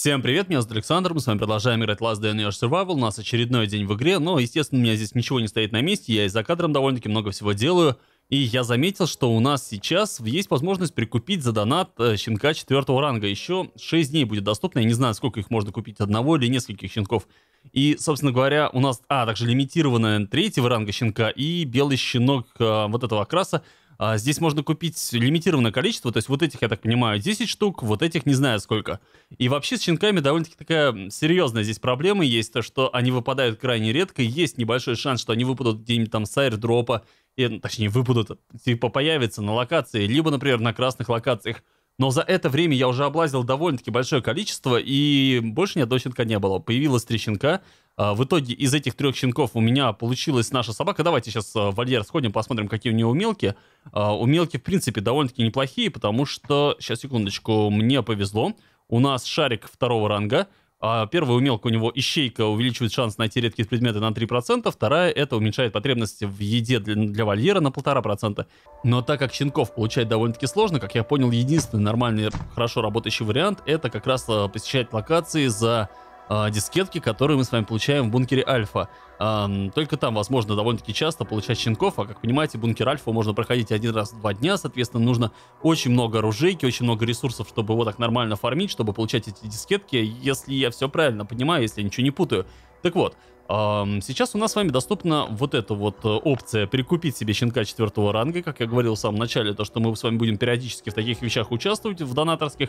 Всем привет, меня зовут Александр, мы с вами продолжаем играть Last Day on Your Survival, у нас очередной день в игре, но, естественно, у меня здесь ничего не стоит на месте, я и за кадром довольно-таки много всего делаю, и я заметил, что у нас сейчас есть возможность прикупить за донат э, щенка четвертого ранга, еще 6 дней будет доступно, я не знаю, сколько их можно купить, одного или нескольких щенков. И, собственно говоря, у нас, а, также лимитированная третьего ранга щенка и белый щенок э, вот этого окраса, а здесь можно купить лимитированное количество, то есть вот этих, я так понимаю, 10 штук, вот этих не знаю сколько. И вообще с щенками довольно-таки такая серьезная здесь проблема есть, то что они выпадают крайне редко, есть небольшой шанс, что они выпадут где-нибудь там с аирдропа, и, точнее выпадут, типа появятся на локации, либо, например, на красных локациях. Но за это время я уже облазил довольно-таки большое количество, и больше ни одного щенка не было. Появилось три щенка, а, в итоге из этих трех щенков у меня получилась наша собака. Давайте сейчас а, в вольер сходим, посмотрим, какие у нее умелки. А, умелки, в принципе, довольно-таки неплохие, потому что... Сейчас, секундочку, мне повезло. У нас шарик второго ранга. Первая умелка у него ищейка увеличивает шанс найти редкие предметы на 3%, вторая это уменьшает потребности в еде для, для вольера на 1,5%. Но так как щенков получать довольно-таки сложно, как я понял, единственный нормальный, хорошо работающий вариант это как раз посещать локации за а, дискетки, которые мы с вами получаем в бункере Альфа. только там возможно довольно-таки часто получать щенков, а как понимаете, бункер Альфа можно проходить один раз в два дня, соответственно, нужно очень много оружейки, очень много ресурсов, чтобы его так нормально фармить, чтобы получать эти дискетки, если я все правильно понимаю, если я ничего не путаю. Так вот, Сейчас у нас с вами доступна вот эта вот э, опция прикупить себе щенка четвертого ранга, как я говорил в самом начале, то что мы с вами будем периодически в таких вещах участвовать, в донаторских,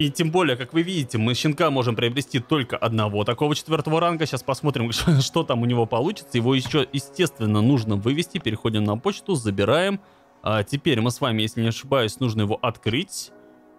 и тем более, как вы видите, мы щенка можем приобрести только одного такого четвертого ранга. Сейчас посмотрим, что там у него получится. Его еще, естественно, нужно вывести. Переходим на почту, забираем. А теперь мы с вами, если не ошибаюсь, нужно его открыть.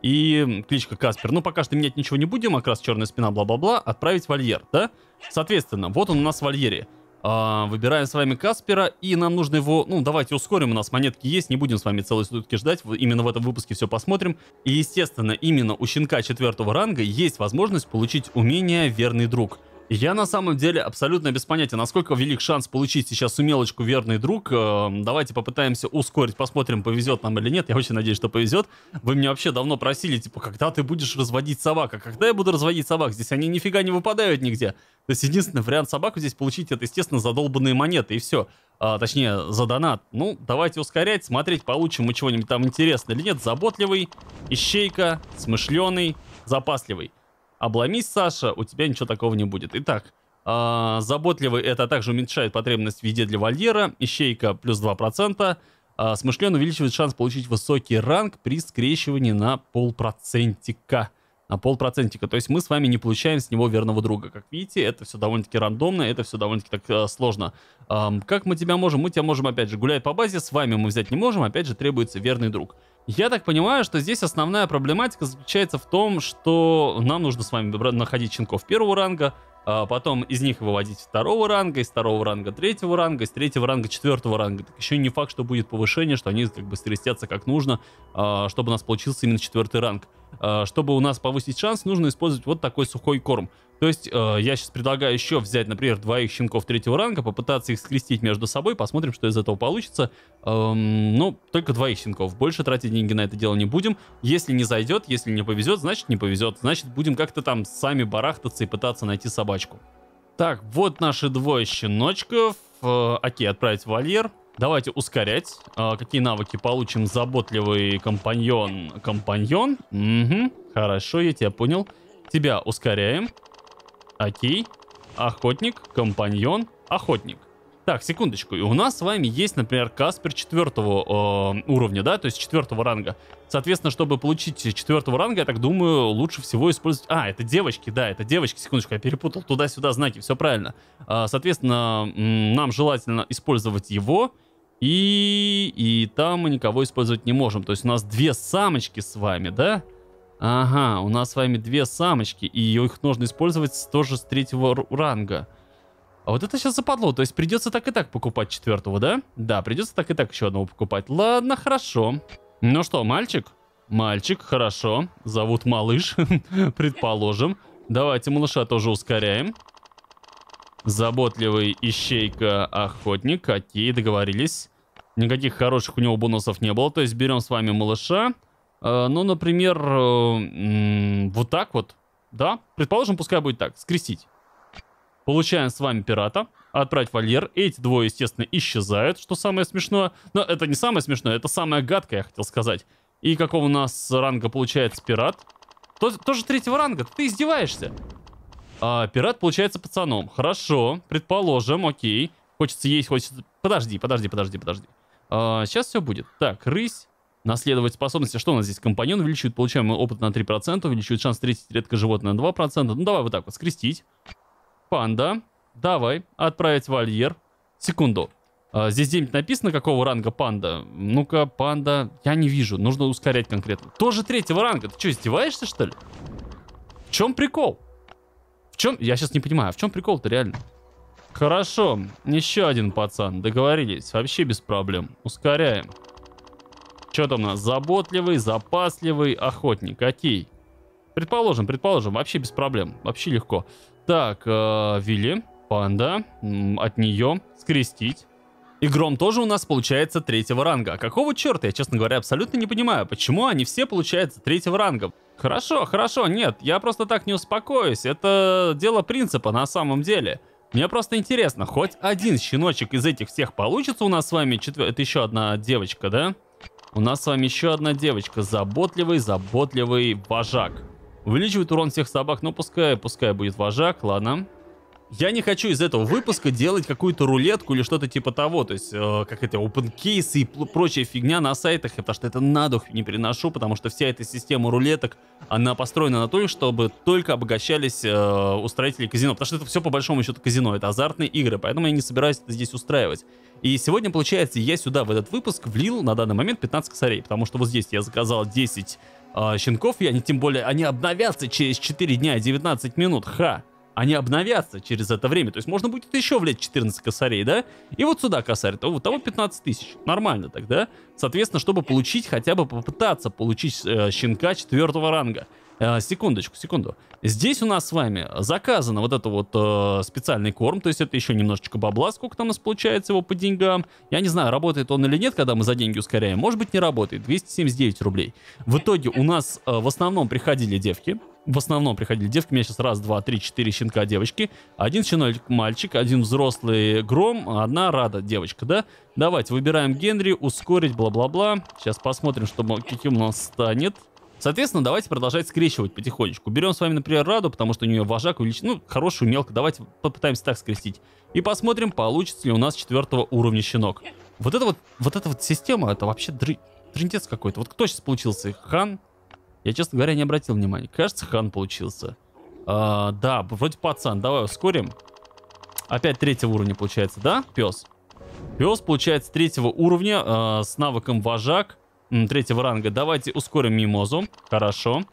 И кличка Каспер. Ну, пока что менять ничего не будем. Окрас черная спина, бла-бла-бла. Отправить вольер, да? Соответственно, вот он у нас в вольере. А, выбираем с вами Каспера, и нам нужно его... Ну, давайте ускорим, у нас монетки есть, не будем с вами целые сутки ждать. Именно в этом выпуске все посмотрим. И, естественно, именно у щенка четвертого ранга есть возможность получить умение «Верный друг». Я на самом деле абсолютно без понятия, насколько велик шанс получить сейчас умелочку «Верный друг». Эм, давайте попытаемся ускорить, посмотрим, повезет нам или нет. Я очень надеюсь, что повезет. Вы меня вообще давно просили, типа, когда ты будешь разводить собак? А когда я буду разводить собак? Здесь они нифига не выпадают нигде. То есть единственный вариант собаку здесь получить, это, естественно, задолбанные монеты, и все. А, точнее, за донат. Ну, давайте ускорять, смотреть, получим мы чего-нибудь там интересное или нет. Заботливый, ищейка, смышленый, запасливый. Обломись, Саша, у тебя ничего такого не будет. Итак, э, заботливый это также уменьшает потребность в еде для вольера. Ищейка плюс 2%. Э, смышлен увеличивает шанс получить высокий ранг при скрещивании на полпроцентика. На полпроцентика. То есть мы с вами не получаем с него верного друга. Как видите, это все довольно-таки рандомно, это все довольно-таки так э, сложно. Эм, как мы тебя можем? Мы тебя можем, опять же, гулять по базе. С вами мы взять не можем, опять же, требуется верный друг. Я так понимаю, что здесь основная проблематика заключается в том, что нам нужно с вами находить щенков первого ранга, а потом из них выводить второго ранга, из второго ранга третьего ранга, из третьего ранга четвертого ранга. Так еще не факт, что будет повышение, что они как бы стрестятся как нужно, а, чтобы у нас получился именно четвертый ранг. А, чтобы у нас повысить шанс, нужно использовать вот такой сухой корм. То есть э, я сейчас предлагаю еще взять, например, двоих щенков третьего ранга, попытаться их скрестить между собой, посмотрим, что из этого получится. Эм, ну, только двоих щенков. Больше тратить деньги на это дело не будем. Если не зайдет, если не повезет, значит не повезет. Значит, будем как-то там сами барахтаться и пытаться найти собачку. Так, вот наши двое щеночков. Э, окей, отправить в вольер. Давайте ускорять. Э, какие навыки получим? Заботливый компаньон. Компаньон? Угу, хорошо, я тебя понял. Тебя ускоряем. Окей. Охотник, компаньон, охотник. Так, секундочку. И у нас с вами есть, например, Каспер четвертого э, уровня, да, то есть четвертого ранга. Соответственно, чтобы получить четвертого ранга, я так думаю, лучше всего использовать... А, это девочки, да, это девочки. Секундочку, я перепутал туда-сюда знаки, все правильно. Э, соответственно, нам желательно использовать его. И, и там мы никого использовать не можем. То есть у нас две самочки с вами, да? Да. Ага, у нас с вами две самочки, и их нужно использовать тоже с третьего ранга. А вот это сейчас западло, то есть придется так и так покупать четвертого, да? Да, придется так и так еще одного покупать. Ладно, хорошо. Ну что, мальчик? Мальчик, хорошо. Зовут малыш, предположим. Давайте малыша тоже ускоряем. Заботливый ищейка-охотник. Окей, договорились. Никаких хороших у него бонусов не было. То есть берем с вами малыша. Э, ну, например, э, вот так вот, да? Предположим, пускай будет так, скрестить. Получаем с вами пирата, отправить вольер. Эти двое, естественно, исчезают, что самое смешное. Но это не самое смешное, это самое гадкое, я хотел сказать. И какого у нас ранга получается пират? Тоже, тоже третьего ранга, ты издеваешься. А, пират получается пацаном. Хорошо, предположим, окей. Хочется есть, хочется... Подожди, подожди, подожди, подожди. А, сейчас все будет. Так, рысь. Наследовать способности, что у нас здесь? Компаньон увеличивает получаемый опыт на 3%, увеличивает шанс встретить редко животное на 2%. Ну, давай вот так вот, скрестить. Панда, давай, отправить вольер. Секунду. А, здесь где-нибудь написано, какого ранга панда? Ну-ка, панда, я не вижу, нужно ускорять конкретно. Тоже третьего ранга, ты что, издеваешься, что ли? В чем прикол? В чем, я сейчас не понимаю, в чем прикол-то реально? Хорошо, еще один пацан, договорились, вообще без проблем. Ускоряем. Что там у нас? Заботливый, запасливый охотник. Окей. Предположим, предположим. Вообще без проблем. Вообще легко. Так, э, Вилли, панда. От нее скрестить. И Гром тоже у нас получается третьего ранга. А какого черта? Я, честно говоря, абсолютно не понимаю, почему они все получаются третьего ранга. Хорошо, хорошо, нет, я просто так не успокоюсь. Это дело принципа на самом деле. Мне просто интересно, хоть один щеночек из этих всех получится у нас с вами? Четвер... Это еще одна девочка, да? У нас с вами еще одна девочка. Заботливый, заботливый вожак. Увеличивает урон всех собак, но пускай, пускай будет вожак, ладно. Я не хочу из этого выпуска делать какую-то рулетку или что-то типа того, то есть, э, как это, open кейсы и прочая фигня на сайтах, потому что это на дух не переношу, потому что вся эта система рулеток, она построена на то, чтобы только обогащались э, устроители казино, потому что это все по большому счету казино, это азартные игры, поэтому я не собираюсь это здесь устраивать. И сегодня, получается, я сюда, в этот выпуск, влил на данный момент 15 косарей, потому что вот здесь я заказал 10 э, а, щенков, и они тем более, они обновятся через 4 дня и 19 минут, ха! они обновятся через это время. То есть можно будет еще влить 14 косарей, да? И вот сюда косарь, то вот того 15 тысяч. Нормально тогда. Соответственно, чтобы получить, хотя бы попытаться получить э, щенка четвертого ранга. Э, секундочку, секунду. Здесь у нас с вами заказано вот это вот э, специальный корм, то есть это еще немножечко бабла, сколько там у нас получается его по деньгам. Я не знаю, работает он или нет, когда мы за деньги ускоряем. Может быть, не работает. 279 рублей. В итоге у нас э, в основном приходили девки, в основном приходили девки. У меня сейчас раз, два, три, четыре щенка девочки. Один щенок мальчик, один взрослый гром, одна рада девочка, да? Давайте, выбираем Генри, ускорить, бла-бла-бла. Сейчас посмотрим, что, каким у нас станет. Соответственно, давайте продолжать скрещивать потихонечку. Берем с вами, например, Раду, потому что у нее вожак увеличен, ну, хорошую, мелко. Давайте попытаемся так скрестить. И посмотрим, получится ли у нас четвертого уровня щенок. Вот это вот, вот эта вот система, это вообще дры... дрындец какой-то. Вот кто сейчас получился? Хан? Я, честно говоря, не обратил внимания. Кажется, хан получился. А, да, вроде пацан. Давай ускорим. Опять третьего уровня получается, да, пес? Пес получается третьего уровня э, с навыком вожак третьего ранга. Давайте ускорим мимозу. Хорошо.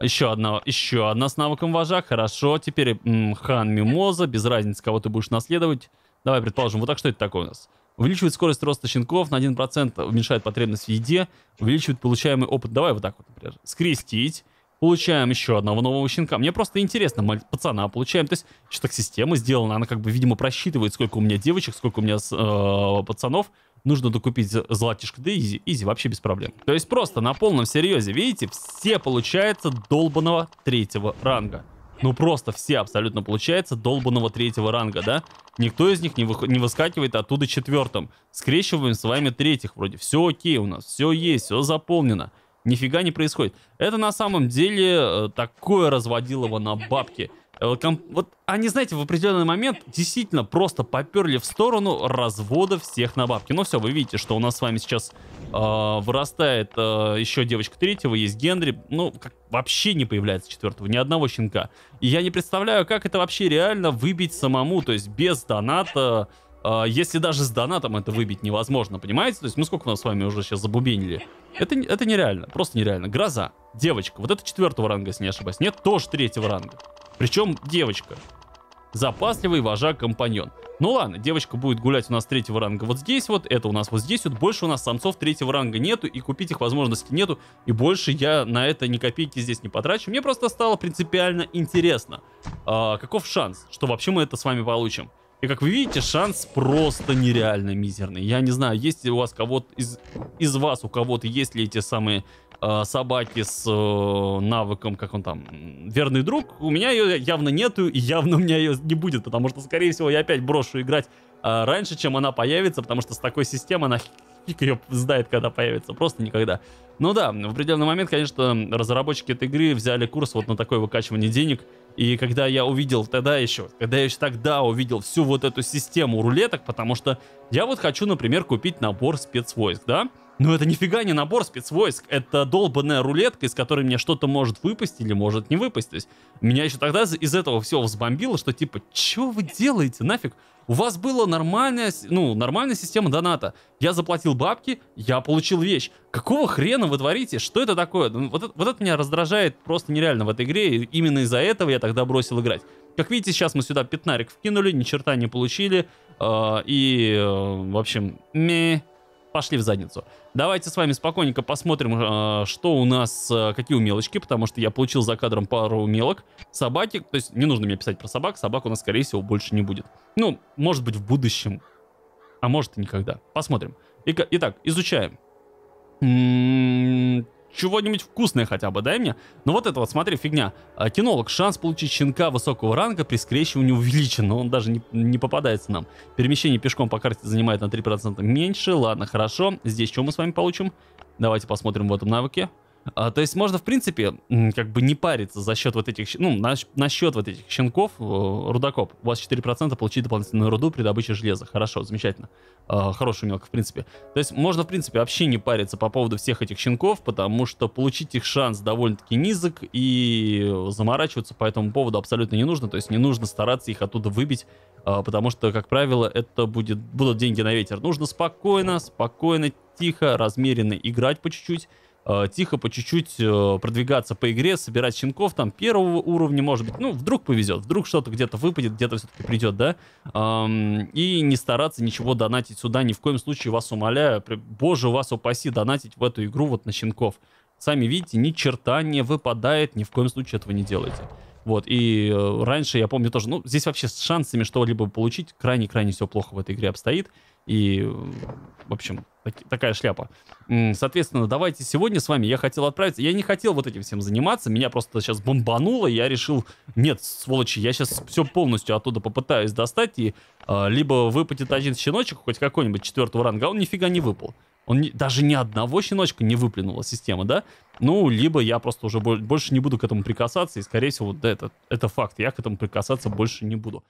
Еще одна, еще одна с навыком вожа. Хорошо. Теперь м, хан мимоза. Без разницы, кого ты будешь наследовать. Давай предположим, вот так что это такое у нас? Увеличивает скорость роста щенков на 1%, уменьшает потребность в еде, увеличивает получаемый опыт. Давай вот так вот, например. Скрестить. Получаем еще одного нового щенка. Мне просто интересно, мы пацана получаем. То есть, что так система сделана, она как бы, видимо, просчитывает, сколько у меня девочек, сколько у меня э, пацанов нужно докупить золотишко да изи, изи вообще без проблем. То есть просто на полном серьезе, видите, все получается долбанного третьего ранга. Ну просто все абсолютно получается долбанного третьего ранга, да? Никто из них не, вы, не выскакивает оттуда четвертым. Скрещиваем с вами третьих вроде. Все окей у нас, все есть, все заполнено. Нифига не происходит. Это на самом деле э, такое разводилово на бабки. Э, вот они, знаете, в определенный момент действительно просто поперли в сторону развода всех на бабки. Ну все, вы видите, что у нас с вами сейчас э, вырастает э, еще девочка третьего, есть Генри. Ну, как, вообще не появляется четвертого, ни одного щенка. И я не представляю, как это вообще реально выбить самому, то есть без доната... Uh, если даже с донатом это выбить невозможно, понимаете? То есть мы сколько у нас с вами уже сейчас забубенили? Это, это нереально, просто нереально. Гроза, девочка, вот это четвертого ранга, если не ошибаюсь. Нет, тоже третьего ранга. Причем девочка. Запасливый вожак-компаньон. Ну ладно, девочка будет гулять у нас третьего ранга вот здесь вот, это у нас вот здесь вот. Больше у нас самцов третьего ранга нету, и купить их возможности нету. И больше я на это ни копейки здесь не потрачу. Мне просто стало принципиально интересно, а, каков шанс, что вообще мы это с вами получим. И как вы видите, шанс просто нереально мизерный. Я не знаю, есть ли у вас кого-то из, из вас, у кого-то есть ли эти самые Э, собаки с э, навыком, как он там, верный друг, у меня ее явно нету, и явно у меня ее не будет, потому что, скорее всего, я опять брошу играть э, раньше, чем она появится, потому что с такой системой она фиг ее знает, когда появится, просто никогда. Ну да, в определенный момент, конечно, разработчики этой игры взяли курс вот на такое выкачивание денег, и когда я увидел тогда еще, когда я еще тогда увидел всю вот эту систему рулеток, потому что я вот хочу, например, купить набор спецвойск, да, но ну, это нифига не набор спецвойск, это долбанная рулетка, из которой мне что-то может выпасть или может не выпасть. То есть меня еще тогда из этого всего взбомбило, что типа, что вы делаете, нафиг? У вас была нормальная, ну, нормальная система доната. Я заплатил бабки, я получил вещь. Какого хрена вы творите? Что это такое? Ну, вот это, вот это меня раздражает просто нереально в этой игре, и именно из-за этого я тогда бросил играть. Как видите, сейчас мы сюда пятнарик вкинули, ни черта не получили, э, и, э, в общем, мeh пошли в задницу. Давайте с вами спокойненько посмотрим, э, что у нас, э, какие умелочки, потому что я получил за кадром пару умелок. Собаки, то есть не нужно мне писать про собак, собак у нас, скорее всего, больше не будет. Ну, может быть, в будущем, а может и никогда. Посмотрим. Итак, изучаем. М-м, чего-нибудь вкусное хотя бы дай мне. Ну вот это вот, смотри, фигня. А, кинолог. Шанс получить щенка высокого ранга при скрещивании увеличен, но он даже не, не попадается нам. Перемещение пешком по карте занимает на 3% меньше. Ладно, хорошо. Здесь что мы с вами получим? Давайте посмотрим в этом навыке. А, то есть можно, в принципе, как бы не париться за счет вот этих, ну, на, на счет вот этих щенков, э, рудокоп. У вас 4% получить дополнительную руду при добыче железа. Хорошо, замечательно. Э, хорошая мелка, в принципе. То есть можно, в принципе, вообще не париться по поводу всех этих щенков, потому что получить их шанс довольно-таки низок, и заморачиваться по этому поводу абсолютно не нужно. То есть не нужно стараться их оттуда выбить, э, потому что, как правило, это будет, будут деньги на ветер. Нужно спокойно, спокойно, тихо, размеренно играть по чуть-чуть, Э, тихо по чуть-чуть э, продвигаться по игре, собирать щенков там первого уровня, может быть, ну, вдруг повезет, вдруг что-то где-то выпадет, где-то все-таки придет, да, эм, и не стараться ничего донатить сюда, ни в коем случае вас умоляю, при, боже, вас упаси донатить в эту игру вот на щенков. Сами видите, ни черта не выпадает, ни в коем случае этого не делайте. Вот, и э, раньше, я помню тоже, ну, здесь вообще с шансами что-либо получить крайне-крайне все плохо в этой игре обстоит. И, в общем, так, такая шляпа. Соответственно, давайте сегодня с вами я хотел отправиться. Я не хотел вот этим всем заниматься, меня просто сейчас бомбануло, я решил, нет, сволочи, я сейчас все полностью оттуда попытаюсь достать, и э, либо выпадет один щеночек, хоть какой-нибудь четвертого ранга, а он нифига не выпал. Он не, даже ни одного щеночка не выплюнула система, да? Ну, либо я просто уже больше не буду к этому прикасаться, и, скорее всего, да, это, это факт, я к этому прикасаться больше не буду.